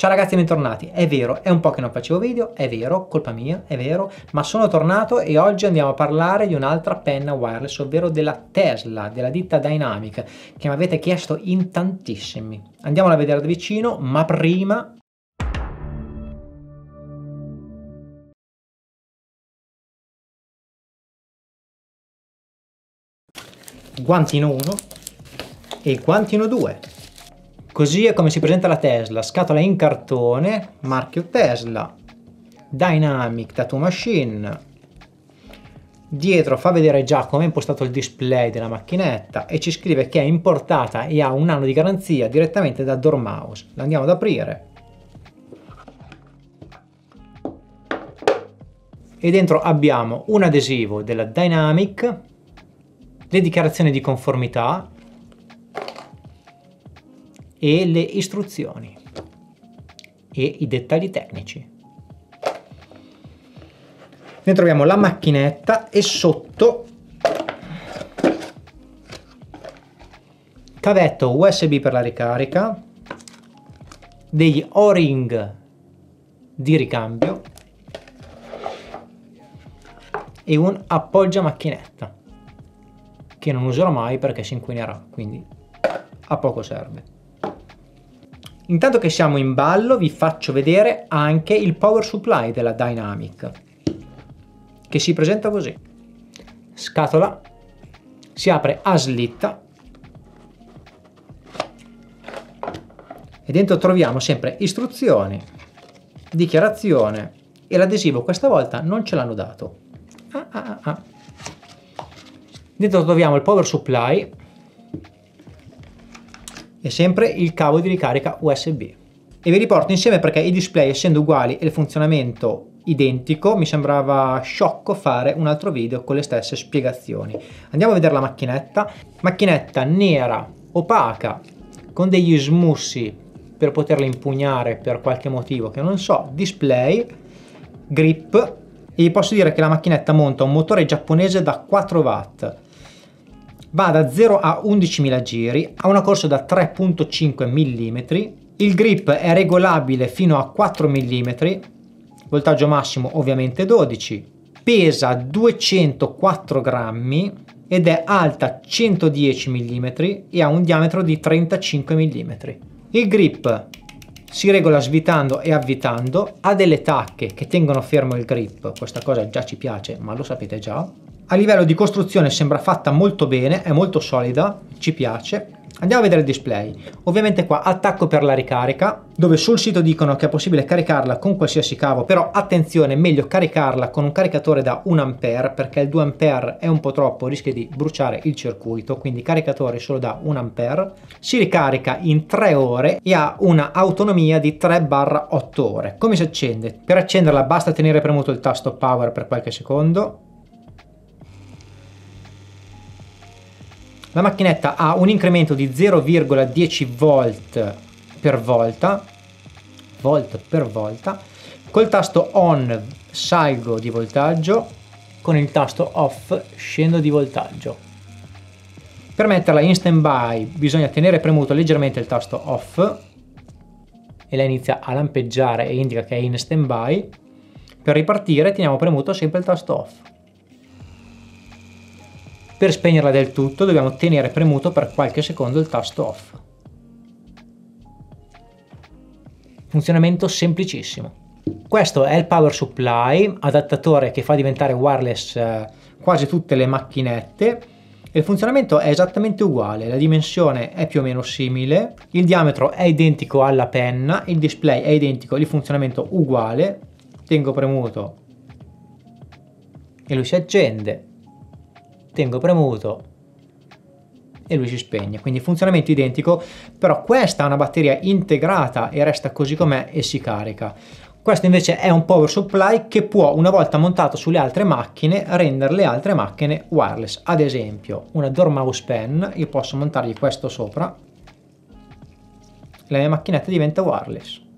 Ciao ragazzi e bentornati, è vero, è un po' che non facevo video, è vero, colpa mia, è vero, ma sono tornato e oggi andiamo a parlare di un'altra penna wireless, ovvero della Tesla, della ditta Dynamic, che mi avete chiesto in tantissimi. Andiamola a vedere da vicino, ma prima guantino 1 e guantino 2 Così è come si presenta la Tesla, scatola in cartone, marchio Tesla, Dynamic Tattoo Machine. Dietro fa vedere già come è impostato il display della macchinetta e ci scrive che è importata e ha un anno di garanzia direttamente da Dormouse. andiamo ad aprire. E dentro abbiamo un adesivo della Dynamic, le dichiarazioni di conformità e le istruzioni e i dettagli tecnici. Ne troviamo la macchinetta e sotto cavetto USB per la ricarica, degli O-ring di ricambio e un appoggia macchinetta che non userò mai perché si inquinerà, quindi a poco serve. Intanto che siamo in ballo vi faccio vedere anche il power supply della Dynamic che si presenta così. Scatola, si apre a slitta e dentro troviamo sempre istruzioni, dichiarazione e l'adesivo questa volta non ce l'hanno dato. Ah, ah, ah. ah. Dentro troviamo il power supply e sempre il cavo di ricarica USB. E vi riporto insieme perché i display essendo uguali e il funzionamento identico mi sembrava sciocco fare un altro video con le stesse spiegazioni. Andiamo a vedere la macchinetta. Macchinetta nera, opaca, con degli smussi per poterla impugnare per qualche motivo che non so, display, grip e vi posso dire che la macchinetta monta un motore giapponese da 4 watt va da 0 a 11.000 giri, ha una corsa da 3.5 mm, il grip è regolabile fino a 4 mm, voltaggio massimo ovviamente 12, pesa 204 grammi ed è alta 110 mm e ha un diametro di 35 mm. Il grip si regola svitando e avvitando, ha delle tacche che tengono fermo il grip, questa cosa già ci piace ma lo sapete già, a livello di costruzione sembra fatta molto bene, è molto solida, ci piace. Andiamo a vedere il display. Ovviamente qua attacco per la ricarica, dove sul sito dicono che è possibile caricarla con qualsiasi cavo, però attenzione, meglio caricarla con un caricatore da 1A, perché il 2A è un po' troppo, rischia di bruciare il circuito, quindi caricatore solo da 1A. Si ricarica in 3 ore e ha una autonomia di 3-8 ore. Come si accende? Per accenderla basta tenere premuto il tasto power per qualche secondo, La macchinetta ha un incremento di 0,10 volt per volta, volt per volta. Col tasto on salgo di voltaggio, con il tasto off scendo di voltaggio. Per metterla in stand by bisogna tenere premuto leggermente il tasto off e lei inizia a lampeggiare e indica che è in stand by. Per ripartire teniamo premuto sempre il tasto off. Per spegnerla del tutto dobbiamo tenere premuto per qualche secondo il tasto off. Funzionamento semplicissimo. Questo è il power supply, adattatore che fa diventare wireless eh, quasi tutte le macchinette il funzionamento è esattamente uguale, la dimensione è più o meno simile, il diametro è identico alla penna, il display è identico, il funzionamento uguale, tengo premuto e lui si accende tengo premuto e lui si spegne. Quindi funzionamento identico, però questa è una batteria integrata e resta così com'è e si carica. Questo invece è un power supply che può, una volta montato sulle altre macchine, rendere le altre macchine wireless. Ad esempio, una Dormouse Pen, io posso montargli questo sopra, la mia macchinetta diventa wireless.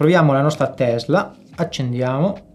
proviamo la nostra Tesla accendiamo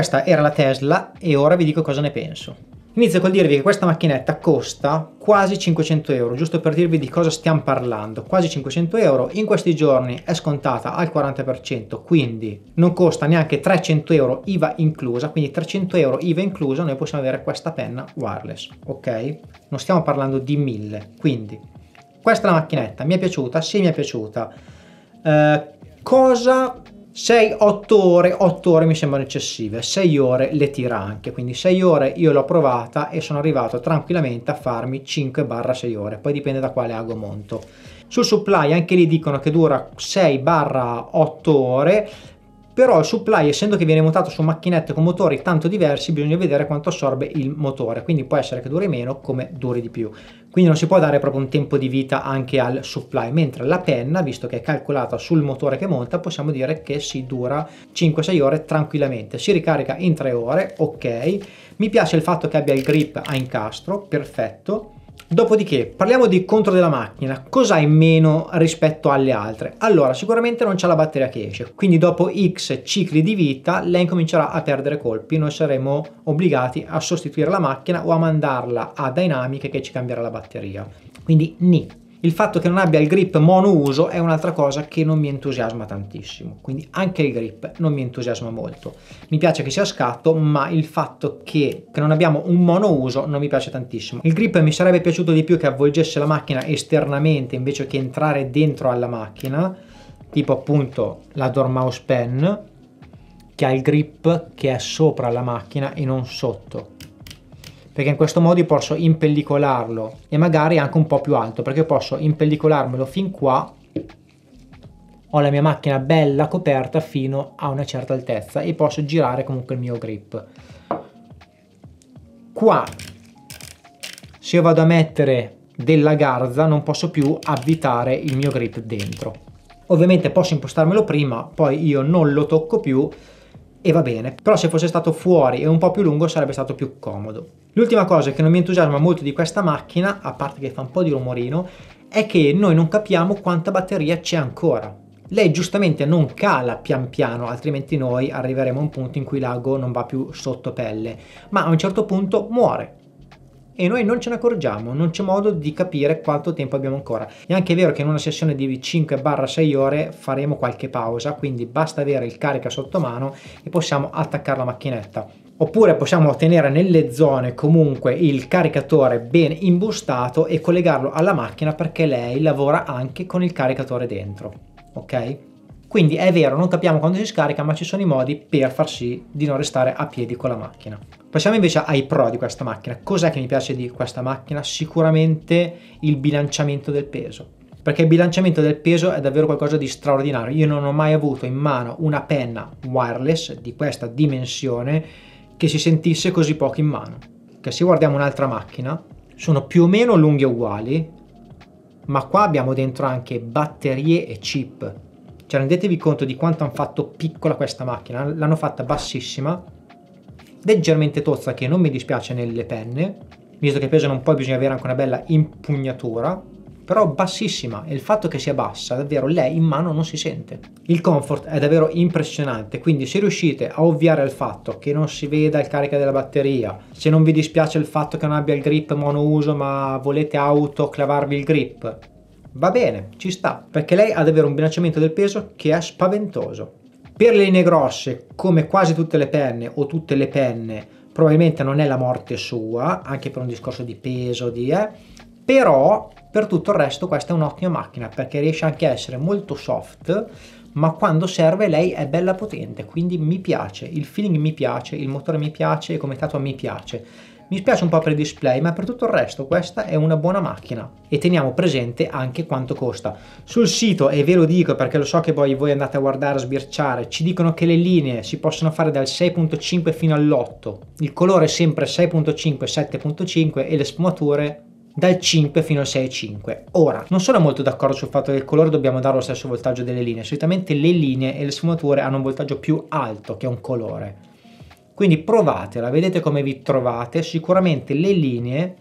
Questa era la Tesla e ora vi dico cosa ne penso. Inizio col dirvi che questa macchinetta costa quasi 500 euro, giusto per dirvi di cosa stiamo parlando. Quasi 500 euro, in questi giorni è scontata al 40%, quindi non costa neanche 300 euro IVA inclusa, quindi 300 euro IVA inclusa noi possiamo avere questa penna wireless, ok? Non stiamo parlando di 1000, quindi questa è la macchinetta, mi è piaciuta, sì mi è piaciuta. Eh, cosa 6-8 ore, 8 ore mi sembrano eccessive, 6 ore le tira anche, quindi 6 ore io l'ho provata e sono arrivato tranquillamente a farmi 5-6 ore, poi dipende da quale ago monto. Sul supply anche lì dicono che dura 6-8 ore, però il supply essendo che viene montato su macchinette con motori tanto diversi bisogna vedere quanto assorbe il motore quindi può essere che duri meno come duri di più quindi non si può dare proprio un tempo di vita anche al supply mentre la penna visto che è calcolata sul motore che monta possiamo dire che si dura 5-6 ore tranquillamente si ricarica in 3 ore ok mi piace il fatto che abbia il grip a incastro perfetto Dopodiché parliamo di contro della macchina, cosa in meno rispetto alle altre? Allora sicuramente non c'è la batteria che esce, quindi dopo x cicli di vita lei comincerà a perdere colpi, noi saremo obbligati a sostituire la macchina o a mandarla a dinamiche che ci cambierà la batteria, quindi ni. Il fatto che non abbia il grip monouso è un'altra cosa che non mi entusiasma tantissimo, quindi anche il grip non mi entusiasma molto. Mi piace che sia scatto, ma il fatto che, che non abbiamo un monouso non mi piace tantissimo. Il grip mi sarebbe piaciuto di più che avvolgesse la macchina esternamente invece che entrare dentro alla macchina, tipo appunto la Dormouse Pen, che ha il grip che è sopra la macchina e non sotto perché in questo modo io posso impellicolarlo e magari anche un po' più alto perché posso impellicolarmelo fin qua ho la mia macchina bella coperta fino a una certa altezza e posso girare comunque il mio grip qua se io vado a mettere della garza non posso più avvitare il mio grip dentro ovviamente posso impostarmelo prima poi io non lo tocco più e va bene, però se fosse stato fuori e un po' più lungo sarebbe stato più comodo. L'ultima cosa che non mi entusiasma molto di questa macchina, a parte che fa un po' di rumorino, è che noi non capiamo quanta batteria c'è ancora. Lei giustamente non cala pian piano, altrimenti noi arriveremo a un punto in cui l'ago non va più sotto pelle, ma a un certo punto muore e noi non ce ne accorgiamo, non c'è modo di capire quanto tempo abbiamo ancora. È anche vero che in una sessione di 5-6 ore faremo qualche pausa, quindi basta avere il carica sotto mano e possiamo attaccare la macchinetta oppure possiamo tenere nelle zone comunque il caricatore ben imbustato e collegarlo alla macchina perché lei lavora anche con il caricatore dentro ok quindi è vero non capiamo quando si scarica ma ci sono i modi per far sì di non restare a piedi con la macchina Passiamo invece ai pro di questa macchina. Cos'è che mi piace di questa macchina? Sicuramente il bilanciamento del peso. Perché il bilanciamento del peso è davvero qualcosa di straordinario. Io non ho mai avuto in mano una penna wireless di questa dimensione che si sentisse così poco in mano. Che se guardiamo un'altra macchina, sono più o meno lunghe uguali, ma qua abbiamo dentro anche batterie e chip. Cioè rendetevi conto di quanto hanno fatto piccola questa macchina. L'hanno fatta bassissima leggermente tozza che non mi dispiace nelle penne, visto che pesano un po' bisogna avere anche una bella impugnatura, però bassissima e il fatto che sia bassa davvero lei in mano non si sente. Il comfort è davvero impressionante, quindi se riuscite a ovviare al fatto che non si veda il carica della batteria, se non vi dispiace il fatto che non abbia il grip monouso ma volete autoclavarvi il grip, va bene, ci sta, perché lei ha davvero un bilanciamento del peso che è spaventoso. Per le linee grosse, come quasi tutte le penne o tutte le penne, probabilmente non è la morte sua, anche per un discorso di peso, di, eh, però per tutto il resto questa è un'ottima macchina perché riesce anche a essere molto soft, ma quando serve lei è bella potente, quindi mi piace, il feeling mi piace, il motore mi piace, come tatua mi piace mi spiace un po' per il display, ma per tutto il resto questa è una buona macchina. E teniamo presente anche quanto costa. Sul sito, e ve lo dico perché lo so che poi voi andate a guardare, a sbirciare, ci dicono che le linee si possono fare dal 6.5 fino all'8. Il colore è sempre 6.5, 7.5 e le sfumature dal 5 fino al 6,5. Ora, non sono molto d'accordo sul fatto che il colore dobbiamo dare lo stesso voltaggio delle linee, solitamente le linee e le sfumature hanno un voltaggio più alto che un colore. Quindi provatela, vedete come vi trovate, sicuramente le linee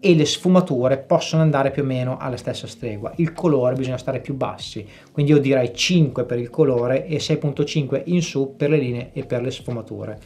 e le sfumature possono andare più o meno alla stessa stregua. Il colore bisogna stare più bassi, quindi io direi 5 per il colore e 6.5 in su per le linee e per le sfumature.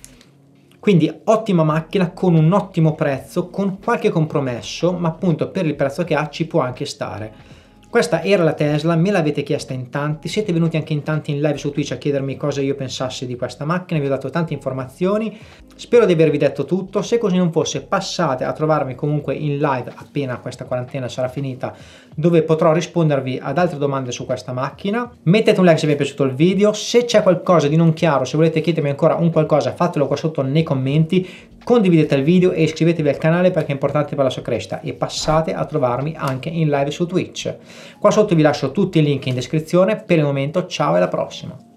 Quindi ottima macchina con un ottimo prezzo, con qualche compromesso, ma appunto per il prezzo che ha ci può anche stare. Questa era la Tesla, me l'avete chiesta in tanti, siete venuti anche in tanti in live su Twitch a chiedermi cosa io pensassi di questa macchina, vi ho dato tante informazioni, spero di avervi detto tutto, se così non fosse passate a trovarmi comunque in live appena questa quarantena sarà finita dove potrò rispondervi ad altre domande su questa macchina, mettete un like se vi è piaciuto il video, se c'è qualcosa di non chiaro, se volete chiedermi ancora un qualcosa fatelo qua sotto nei commenti, condividete il video e iscrivetevi al canale perché è importante per la sua crescita e passate a trovarmi anche in live su Twitch. Qua sotto vi lascio tutti i link in descrizione, per il momento ciao e alla prossima!